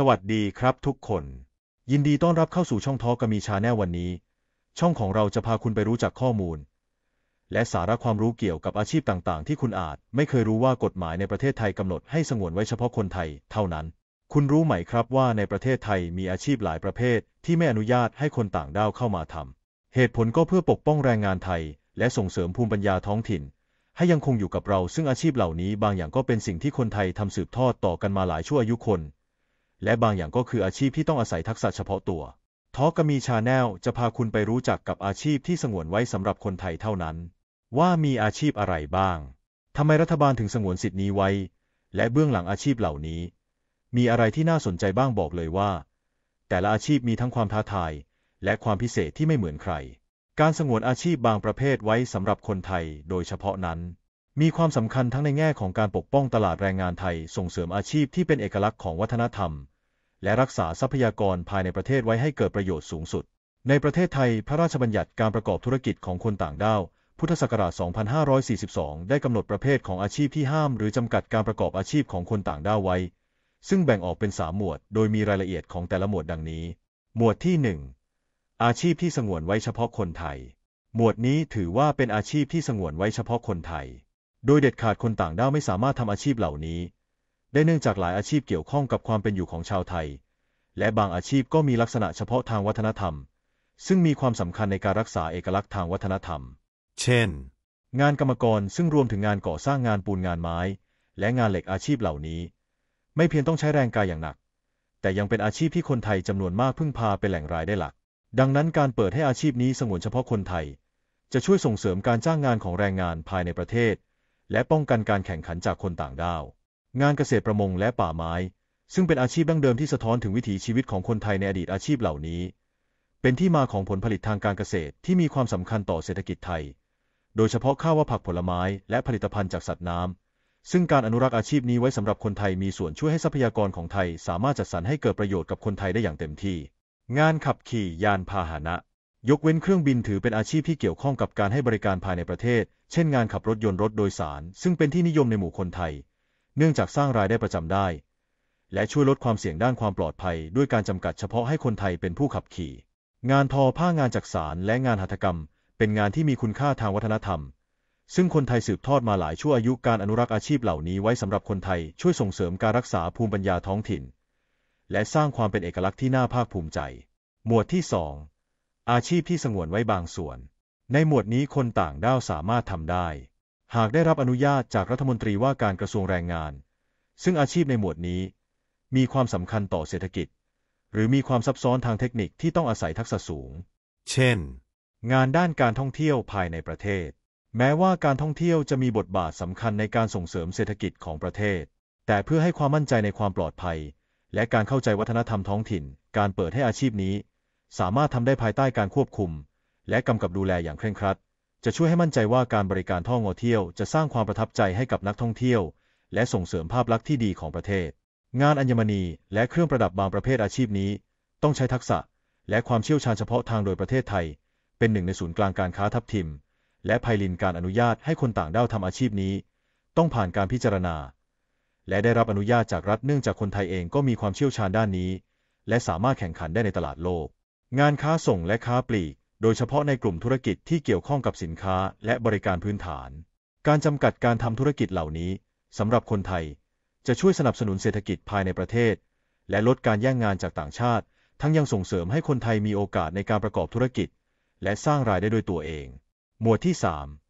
สวัสดีครับทุกคน ยินดีต้อนรับเข้าสู่ช่องทอ์กมีชาแนลวันนี้ ช่องของเราจะพาคุณไปรู้จักข้อมูล และสาระความรู้เกี่ยวกับอาชีพต่างๆ ที่คุณอาจไม่เคยรู้ว่ากฎหมายในประเทศไทยกำหนดให้สงวนไว้เฉพาะคนไทย เท่านั้น คุณรู้ไหมครับว่าในประเทศไทยมีอาชีพหลายประเภทที่ไม่อนุญาตให้คนต่างด้าวเข้ามาทำเหตุผลก็เพื่อปกป้องแรงงานไทยและส่งเสริมภูมิปัญญาท้องถิ่น ให้ยังคงอยู่กับเราซึ่งอาชีพเหล่านี้ บางอย่างก็เป็นสิ่งที่คนไทยทำสืบทอดต่อกันมาหลายชั่วอายุคนและบางอย่างก็คืออาชีพที่ต้องอาศัยทักษะเฉพาะตัวทอกมีชาแนลจะพาคุณไปรู้จักกับอาชีพที่สงวนไว้สำหรับคนไทยเท่านั้น ว่ามีอาชีพอะไรบ้าง ทำไมรัฐบาลถึงสงวนสิทธิ์นี้ไว้ และเบื้องหลังอาชีพเหล่านี้ มีอะไรที่น่าสนใจบ้างบอกเลยว่า แต่ละอาชีพมีทั้งความท้าทาย และความพิเศษที่ไม่เหมือนใคร การสงวนอาชีพบางประเภทไว้สำหรับคนไทยโดยเฉพาะนั้นมีความสำคัญทั้งในแง่ของการปกป้องตลาดแรงงานไทย ส่งเสริมอาชีพที่เป็นเอกลักษณ์ของวัฒนธรรม และรักษาทรัพยากรภายในประเทศไว้ให้เกิดประโยชน์สูงสุด ในประเทศไทย พระราชบัญญัติการประกอบธุรกิจของคนต่างด้าวพุทธศักราช 2542 ได้กำหนดประเภทของอาชีพที่ห้ามหรือจำกัดการประกอบอาชีพของคนต่างด้าวไว้ ซึ่งแบ่งออกเป็นสามหมวด โดยมีรายละเอียดของแต่ละหมวดดังนี้ หมวดที่ 1 อาชีพที่สงวนไว้เฉพาะคนไทย หมวดนี้ถือว่าเป็นอาชีพที่สงวนไว้เฉพาะคนไทยโดยเด็ดขาดคนต่างด้าวไม่สามารถทำอาชีพเหล่านี้ ได้เนื่องจากหลายอาชีพเกี่ยวข้องกับความเป็นอยู่ของชาวไทย และบางอาชีพก็มีลักษณะเฉพาะทางวัฒนธรรม ซึ่งมีความสำคัญในการรักษาเอกลักษณ์ทางวัฒนธรรม เช่น งานกรรมกรซึ่งรวมถึงงานก่อสร้างงานปูนงานไม้ และงานเหล็กอาชีพเหล่านี้ ไม่เพียงต้องใช้แรงกายอย่างหนัก แต่ยังเป็นอาชีพที่คนไทยจำนวนมากพึ่งพาเป็นแหล่งรายได้หลัก ดังนั้นการเปิดให้อาชีพนี้สงวนเฉพาะคนไทย จะช่วยส่งเสริมการจ้างงานของแรงงานภายในประเทศและป้องกันการแข่งขันจากคนต่างด้าว งานเกษตรประมงและป่าไม้ ซึ่งเป็นอาชีพดั้งเดิมที่สะท้อนถึงวิถีชีวิตของคนไทยในอดีตอาชีพเหล่านี้ เป็นที่มาของผลผลิตทางการเกษตรที่มีความสำคัญต่อเศรษฐกิจไทย โดยเฉพาะข้าวว่าผักผลไม้ และผลิตภัณฑ์จากสัตว์น้ำ ซึ่งการอนุรักษ์อาชีพนี้ไว้สำหรับคนไทยมีส่วนช่วยให้ทรัพยากรของไทย สามารถจัดสรรให้เกิดประโยชน์กับคนไทยได้อย่างเต็มที่ งานขับขี่ยานพาหนะยกเว้นเครื่องบินถือเป็นอาชีพที่เกี่ยวข้องกับการให้บริการภายในประเทศ เช่นงานขับรถยนต์รถโดยสาร ซึ่งเป็นที่นิยมในหมู่คนไทย เนื่องจากสร้างรายได้ประจำได้ และช่วยลดความเสี่ยงด้านความปลอดภัย ด้วยการจำกัดเฉพาะให้คนไทยเป็นผู้ขับขี่ งานทอผ้างานจักสารและงานหัตถกรรม เป็นงานที่มีคุณค่าทางวัฒนธรรม ซึ่งคนไทยสืบทอดมาหลายชั่วอายุการอนุรักษ์อาชีพเหล่านี้ไว้สำหรับคนไทยช่วยส่งเสริมการรักษาภูมิปัญญาท้องถิ่น และสร้างความเป็นเอกลักษณ์ที่น่าภาคภูมิใจ หมวดที่2อาชีพที่สงวนไว้บางส่วน ในหมวดนี้คนต่างด้าวสามารถทำได้ หากได้รับอนุญาตจากรัฐมนตรีว่าการกระทรวงแรงงาน ซึ่งอาชีพในหมวดนี้ มีความสำคัญต่อเศรษฐกิจ หรือมีความซับซ้อนทางเทคนิคที่ต้องอาศัยทักษะสูง เช่น งานด้านการท่องเที่ยวภายในประเทศ แม้ว่าการท่องเที่ยวจะมีบทบาทสำคัญในการส่งเสริมเศรษฐกิจของประเทศ แต่เพื่อให้ความมั่นใจในความปลอดภัย และการเข้าใจวัฒนธรรมท้องถิ่น การเปิดให้อาชีพนี้สามารถทำได้ภายใต้การควบคุมและกำกับดูแลอย่างเคร่งครัด จะช่วยให้มั่นใจว่าการบริการท่องเที่ยวจะสร้างความประทับใจให้กับนักท่องเที่ยวและส่งเสริมภาพลักษณ์ที่ดีของประเทศ งานอัญมณีและเครื่องประดับบางประเภทอาชีพนี้ต้องใช้ทักษะและความเชี่ยวชาญเฉพาะทางโดยประเทศไทยเป็นหนึ่งในศูนย์กลางการค้าทับทิมและไยลินการอนุญาตให้คนต่างด้าวทำอาชีพนี้ต้องผ่านการพิจารณาและได้รับอนุญาตจากรัฐเนื่องจากคนไทยเองก็มีความเชี่ยวชาญด้านนี้และสามารถแข่งขันได้ในตลาดโลกงานค้าส่งและค้าปลีก โดยเฉพาะในกลุ่มธุรกิจที่เกี่ยวข้องกับสินค้าและบริการพื้นฐาน การจำกัดการทำธุรกิจเหล่านี้สำหรับคนไทยจะช่วยสนับสนุนเศรษฐกิจภายในประเทศ และลดการแย่งงานจากต่างชาติ ทั้งยังส่งเสริมให้คนไทยมีโอกาสในการประกอบธุรกิจ และสร้างรายได้ด้วยตัวเอง หมวดที่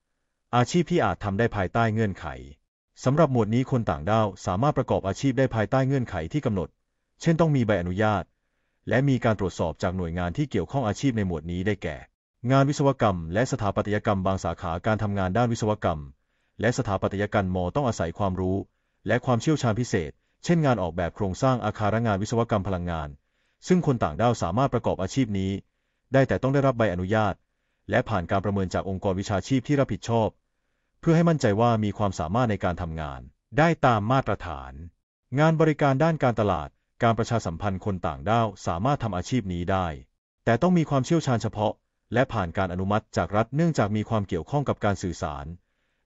3 อาชีพที่อาจทำได้ภายใต้เงื่อนไขสำหรับหมวดนี้คนต่างด้าวสามารถประกอบอาชีพได้ภายใต้เงื่อนไขที่กำหนด เช่นต้องมีใบอนุญาตและมีการตรวจสอบจากหน่วยงานที่เกี่ยวข้องอาชีพในหมวดนี้ได้แก่ งานวิศวกรรมและสถาปัตยกรรมบางสาขาการทำงานด้านวิศวกรรม และสถาปัตยกรรมมต้องอาศัยความรู้ และความเชี่ยวชาญพิเศษ เช่นงานออกแบบโครงสร้างอาคารงานวิศวกรรมพลังงาน ซึ่งคนต่างด้าวสามารถประกอบอาชีพนี้ ได้แต่ต้องได้รับใบอนุญาต และผ่านการประเมินจากองค์กรวิชาชีพที่รับผิดชอบ เพื่อให้มั่นใจว่ามีความสามารถในการทำงาน ได้ตามมาตรฐาน งานบริการด้านการตลาดการประชาสัมพันธ์คนต่างด้าวสามารถทำอาชีพนี้ได้ แต่ต้องมีความเชี่ยวชาญเฉพาะ และผ่านการอนุมัติจากรัฐเนื่องจากมีความเกี่ยวข้องกับการสื่อสาร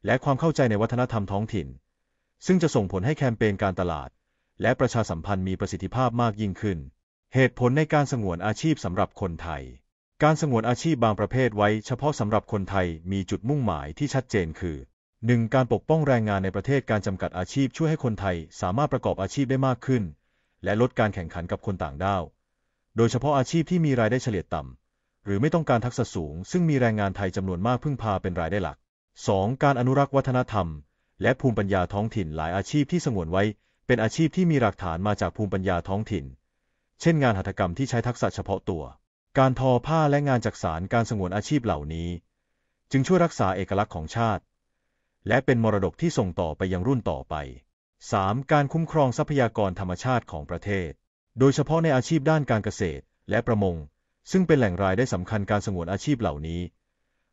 และความเข้าใจในวัฒนธรรมท้องถิ่น ซึ่งจะส่งผลให้แคมเปญการตลาด และประชาสัมพันธ์มีประสิทธิภาพมากยิ่งขึ้น เหตุผลในการสงวนอาชีพสำหรับคนไทย การสงวนอาชีพบางประเภทไว้ เฉพาะสำหรับคนไทยมีจุดมุ่งหมายที่ชัดเจนคือ 1. การปกป้องแรงงานในประเทศการจำกัดอาชีพช่วยให้คนไทยสามารถประกอบอาชีพได้มากขึ้นและลดการแข่งขันกับคนต่างด้าว โดยเฉพาะอาชีพที่มีรายได้เฉลี่ยต่ำ หรือไม่ต้องการทักษะสูง ซึ่งมีแรงงานไทยจำนวนมากพึ่งพาเป็นรายได้หลัก 2. การอนุรักษ์วัฒนธรรม และภูมิปัญญาท้องถิ่นหลายอาชีพที่สงวนไว้ เป็นอาชีพที่มีหลักฐานมาจากภูมิปัญญาท้องถิ่น เช่น งานหัตถกรรมที่ใช้ทักษะเฉพาะตัว การทอผ้าและงานจักสานการสงวนอาชีพเหล่านี้ จึงช่วยรักษาเอกลักษณ์ของชาติ และเป็นมรดกที่ส่งต่อไปยังรุ่นต่อไป 3. การคุ้มครองทรัพยากรธรรมชาติของประเทศ โดยเฉพาะในอาชีพด้านการเกษตร และประมง ซึ่งเป็นแหล่งรายได้สำคัญการสงวนอาชีพเหล่านี้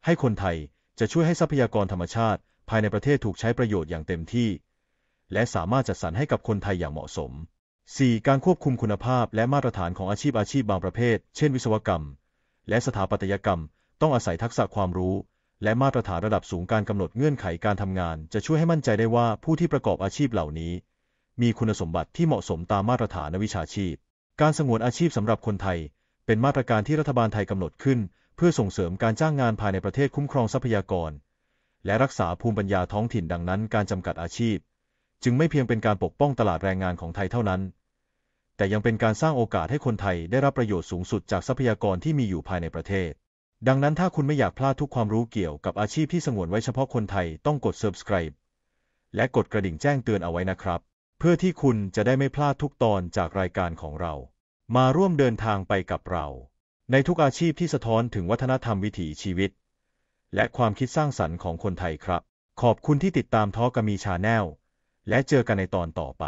ให้คนไทยจะช่วยให้ทรัพยากรธรรมชาติภายในประเทศถูกใช้ประโยชน์อย่างเต็มที่ และสามารถจัดสรรให้กับคนไทยอย่างเหมาะสม 4. การควบคุมคุณภาพและมาตรฐานของอาชีพอาชีพบางประเภท เช่นวิศวกรรม และสถาปัตยกรรม ต้องอาศัยทักษะความรู้และมาตรฐานระดับสูงการกำหนดเงื่อนไขการทำงานจะช่วยให้มั่นใจได้ว่าผู้ที่ประกอบอาชีพเหล่านี้ มีคุณสมบัติที่เหมาะสมตามมาตรฐานวิชาชีพ การสงวนอาชีพสำหรับคนไทย เป็นมาตรการที่รัฐบาลไทยกำหนดขึ้น เพื่อส่งเสริมการจ้างงานภายในประเทศคุ้มครองทรัพยากร และรักษาภูมิปัญญาท้องถิ่นดังนั้น การจำกัดอาชีพ จึงไม่เพียงเป็นการปกป้องตลาดแรงงานของไทยเท่านั้น แต่ยังเป็นการสร้างโอกาสให้คนไทยได้รับประโยชน์สูงสุดจากทรัพยากรที่มีอยู่ภายในประเทศดังนั้นถ้าคุณไม่อยากพลาดทุกความรู้เกี่ยวกับอาชีพที่สงวนไว้เฉพาะคนไทยต้องกด subscribe และกดกระดิ่งแจ้งเตือนเอาไว้นะครับ เพื่อที่คุณจะได้ไม่พลาดทุกตอนจากรายการของเรา มาร่วมเดินทางไปกับเรา ในทุกอาชีพที่สะท้อนถึงวัฒนธรรมวิถีชีวิต และความคิดสร้างสรรค์ของคนไทยครับ ขอบคุณที่ติดตามทอกามีชาแนลและเจอกันในตอนต่อไป